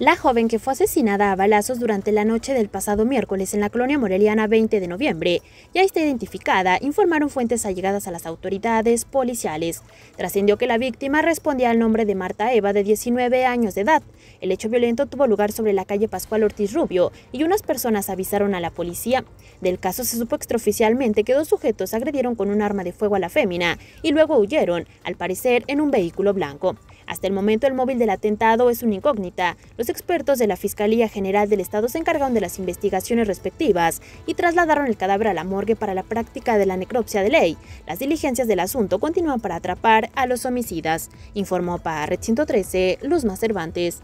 la joven que fue asesinada a balazos durante la noche del pasado miércoles en la colonia moreliana 20 de noviembre. Ya está identificada, informaron fuentes allegadas a las autoridades policiales. Trascendió que la víctima respondía al nombre de Marta Eva, de 19 años de edad. El hecho violento tuvo lugar sobre la calle Pascual Ortiz Rubio y unas personas avisaron a la policía. Del caso se supo extraoficialmente que dos sujetos agredieron con un arma de fuego a la fémina y luego huyeron, al parecer en un vehículo blanco. Hasta el momento el móvil del atentado es una incógnita. Los expertos de la Fiscalía General del Estado se encargaron de las investigaciones respectivas y trasladaron el cadáver a la morgue para la práctica de la necropsia de ley. Las diligencias del asunto continúan para atrapar a los homicidas, informó para Red 113 Luzma Cervantes.